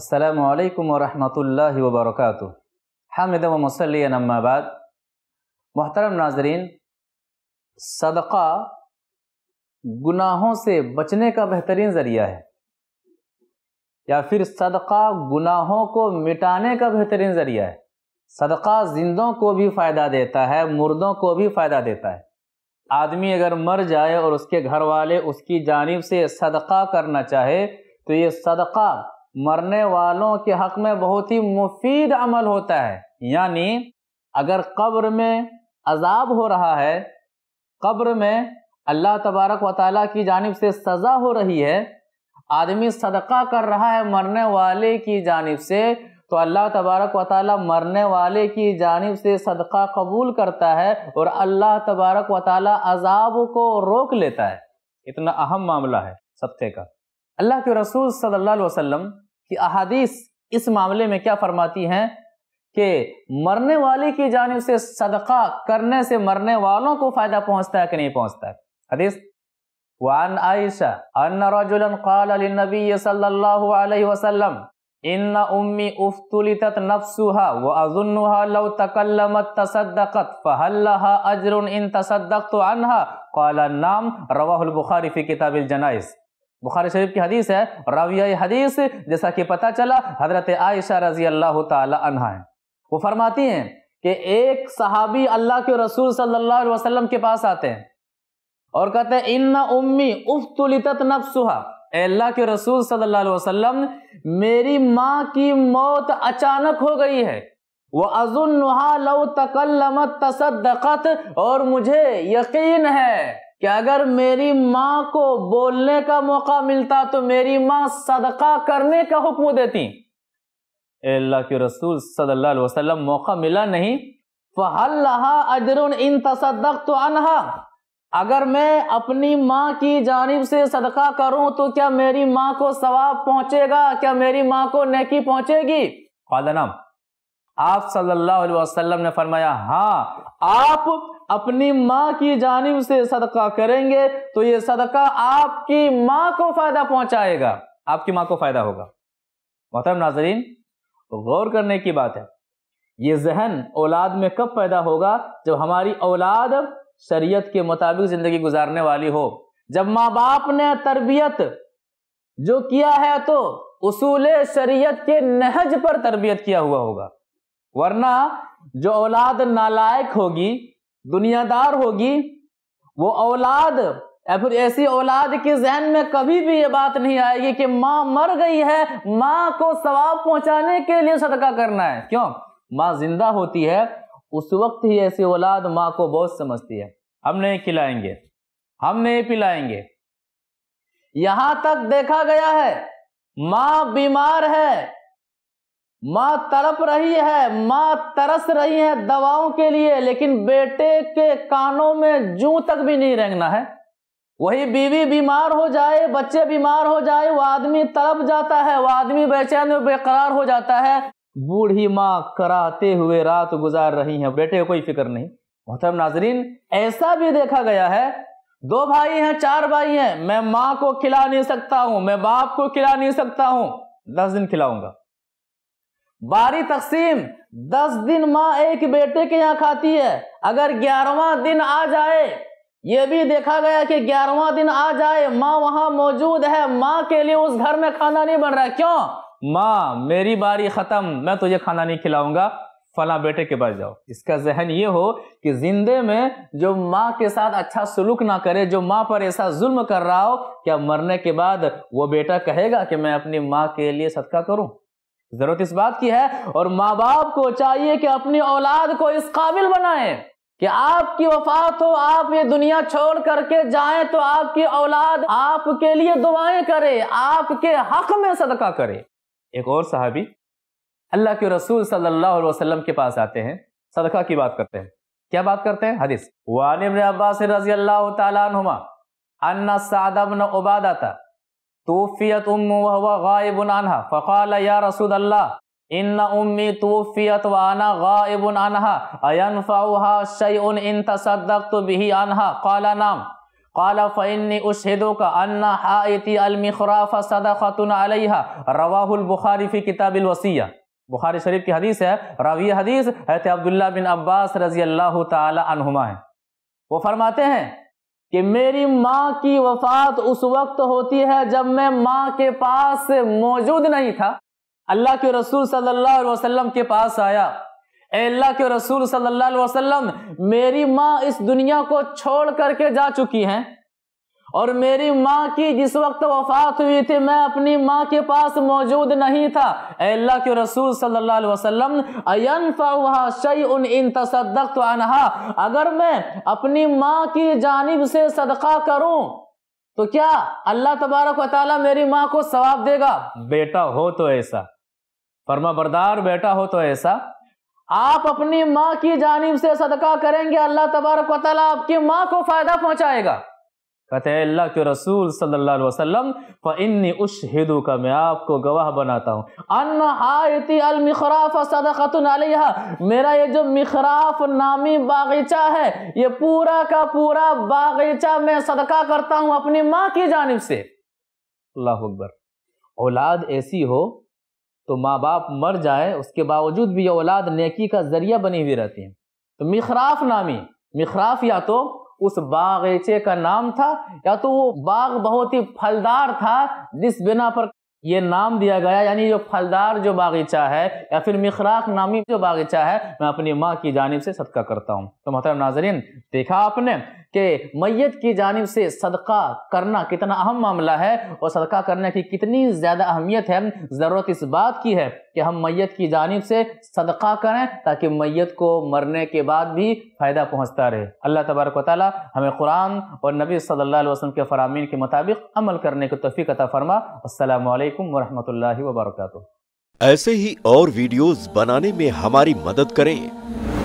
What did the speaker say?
असलकम वरहमल वबरक हामिद वमसलिन अम्माबाद मोहतरम नाजरीन सदक़ा गुनाहों से बचने का बेहतरीन ज़रिया है या फिर सदक़ा गुनाहों को मिटाने का बेहतरीन ज़रिया है सदक़ा जिंदों को भी फ़ायदा देता है मुर्दों को भी फ़ायदा देता है आदमी अगर मर जाए और उसके घर वाले उसकी जानिब से सदक़ा करना चाहे तो ये सदक़ा मरने वालों के हक में बहुत ही मुफीद अमल होता है यानी अगर कब्र में अजाब हो रहा है कब्र में अल्लाह तबारक व ताली की जानब से सज़ा हो रही है आदमी सदका कर रहा है मरने वाले की जानब से तो अल्लाह तबारक व मरने वाले की जानब से सदका कबूल करता है और अल्लाह तबारक व अजाब को रोक लेता है इतना अहम मामला है सत्य का अल्लाह के रसूल सल्लल्लाहु अलैहि वसल्लम की अहादीस इस मामले में क्या फरमाती हैं कि मरने वाले की जानब से सदका करने से मरने वालों को फ़ायदा पहुंचता है कि नहीं पहुंचता है हदीस वान आयशा अन रजुलन للنبي صلى الله عليه وسلم इन उम्मी उफ्तुलितत نفسها व لو تكلمت تصدقت فهل لها अजरुन इन تصدقت عنها قال نعم رواه البخاري في كتاب الجنائز बुखारी शरीफ की हदीस है रविया हदीस जैसा कि पता चला हजरत आयशा रजी अल्लाह तहा है वो फरमाती हैं कि एक सहाबी अल्लाह के रसूल सल्लल्लाहु अलैहि वसल्लम के पास आते हैं और कहते हैं इन्ना उम्मी उफ तुलित नब अल्लाह के रसूल सल्लल्लाहु अलैहि वसल्लम मेरी माँ की मौत अचानक हो गई है वह अजुन लव तकलमत तसदत और मुझे यकीन है कि अगर मेरी माँ को बोलने का मौका मिलता तो मेरी माँ सदका करने का हुक्म देती अल्लाह के रसूल सल्लल्लाहु अलैहि वसल्लम मौका मिला नहीं फहल अजरुन इन तसदक तो अनहा अगर मैं अपनी माँ की जानब से सदका करूं तो क्या मेरी माँ को सवाब पहुंचेगा क्या मेरी माँ को नेकी पहुंचेगी खालनाम आप सल्लल्लाहु अलैहि वसल्लम ने फरमाया हाँ आप अपनी माँ की जानब से सदका करेंगे तो ये सदका आपकी माँ को फायदा पहुंचाएगा आपकी माँ को फायदा होगा मोहतरम नाजरीन तो गौर करने की बात है ये जहन औलाद में कब पैदा होगा जब हमारी औलाद शरीयत के मुताबिक जिंदगी गुजारने वाली हो जब माँ बाप ने तरबियत जो किया है तो उसूल शरीयत के नहज पर तरबियत किया हुआ होगा वरना जो औलाद नालायक होगी दुनियादार होगी वो औलाद या फिर ऐसी औलाद के जहन में कभी भी ये बात नहीं आएगी कि माँ मर गई है माँ को सवाब पहुंचाने के लिए सदका करना है क्यों माँ जिंदा होती है उस वक्त ही ऐसी औलाद माँ को बहुत समझती है हम नहीं खिलाएंगे हम नहीं पिलाएंगे यहां तक देखा गया है माँ बीमार है माँ तड़प रही है माँ तरस रही है दवाओं के लिए लेकिन बेटे के कानों में जू तक भी नहीं रेंगना है वही बीवी बीमार हो जाए बच्चे बीमार हो जाए वो आदमी तड़प जाता है वह आदमी बेचैन बेकरार हो जाता है बूढ़ी माँ कराते हुए रात गुजार रही है बेटे को कोई फिक्र नहीं मोहतरम नाजरीन ऐसा भी देखा गया है दो भाई हैं चार भाई हैं मैं माँ को खिला नहीं सकता हूँ मैं बाप को खिला नहीं सकता हूँ दस दिन खिलाऊंगा बारी तकसीम दस दिन माँ एक बेटे के यहाँ खाती है अगर ग्यारहवा दिन आ जाए यह भी देखा गया कि ग्यारहवा दिन आ जाए माँ वहां मौजूद है माँ के लिए उस घर में खाना नहीं बन रहा क्यों माँ मेरी बारी खत्म मैं तुझे खाना नहीं खिलाऊंगा फला बेटे के पास जाओ इसका जहन ये हो कि जिंदे में जो माँ के साथ अच्छा सुलूक ना करे जो माँ पर ऐसा जुल्म कर रहा हो क्या मरने के बाद वो बेटा कहेगा कि मैं अपनी माँ के लिए सदका करूं जरूरत इस बात की है और माँ बाप को चाहिए कि अपनी औलाद को इस काबिल बनाए कि आपकी वफात हो आप ये दुनिया छोड़ करके जाएं तो आपकी औलाद आपके लिए दुआएं करे आपके हक में सदका करे एक और साहबी अल्लाह के रसूल सल्लल्लाहु अलैहि वसल्लम के पास आते हैं सदका की बात करते हैं क्या बात करते हैं हदीस वान अब्बास रजी अल्लाह तुमा अन्ना सादब न उबादा था तोफ़ियत उम वह गायबन अनहा फ़ाल या रसूल अल्लाह इन उम्मी तोफ़ियत वाना गायबन अनहा अन फ़ाहा इन तसदक बिही अनहा काला नाम أشهدك أن उशहदो المخراف صدقة عليها رواه البخاري في كتاب الوصية बुखारी शरीफ की हदीस है रावी हदीस है अब्दुल्ला बिन अब्बास रजी अल्लाह तुमा है वो फरमाते हैं कि मेरी माँ की वफात उस वक्त होती है जब मैं माँ के पास मौजूद नहीं था अल्लाह के रसूल सल्लल्लाहु अलैहि वसल्लम के पास आया अल्लाह के रसूल सल्लल्लाहु अलैहि वसल्लम मेरी माँ इस दुनिया को छोड़ करके जा चुकी हैं और मेरी माँ की जिस वक्त वफात हुई थी मैं अपनी माँ के पास मौजूद नहीं था अल्लाह के रसूल सल्लल्लाहु अलैहि वसल्लम अयन शई उन इन तसदक तो अनहा अगर मैं अपनी माँ की जानिब से सदका करूँ तो क्या अल्लाह तबारक वाली मेरी माँ को सवाब देगा बेटा हो तो ऐसा फर्मा बरदार बेटा हो तो ऐसा आप अपनी माँ की जानिब से सदका करेंगे अल्लाह तबारक वाली आपकी माँ को फायदा पहुंचाएगा कहते हैं अल्लाह के रसूल सल्लल्लाहु अलैहि वसल्लम फ़िन्नी उशहिदु का मैं आपको गवाह बनाता हूँ अन आयती अलमिखराफ सदक़तुन अलैहा मेरा ये जो मिखराफ नामी बागीचा है ये पूरा का पूरा बागीचा मैं सदका करता हूँ अपनी माँ की जानब से अल्लाह अकबर औलाद ऐसी हो तो माँ बाप मर जाए उसके बावजूद भी ये औलाद नेकी का ज़रिया बनी हुई रहती है तो मिखराफ नामी मिखराफ या तो उस बागीचे का नाम था या तो वो बाग बहुत ही फलदार था जिस बिना पर ये नाम दिया गया यानी जो फलदार जो बागीचा है या फिर मिखराक नामी जो बागीचा है मैं अपनी माँ की जानब से सदका करता हूँ तो मतलब नाजरीन देखा आपने कि मैत की जानब से सदका करना कितना अहम मामला है और सदका करने की कितनी ज़्यादा अहमियत है ज़रूरत इस बात की है कि हम मैत की जानब से सदका करें ताकि मैत को मरने के बाद भी फ़ायदा पहुँचता रहे अल्लाह तबारक ताली हमें कुरान और नबी सल्ला वसम के फ़रामीन के मुताबिक अमल करने की तोफ़ी अता फ़रमा अल्लाम वरहमल वबरक ऐसे ही और वीडियोज़ बनाने में हमारी मदद करें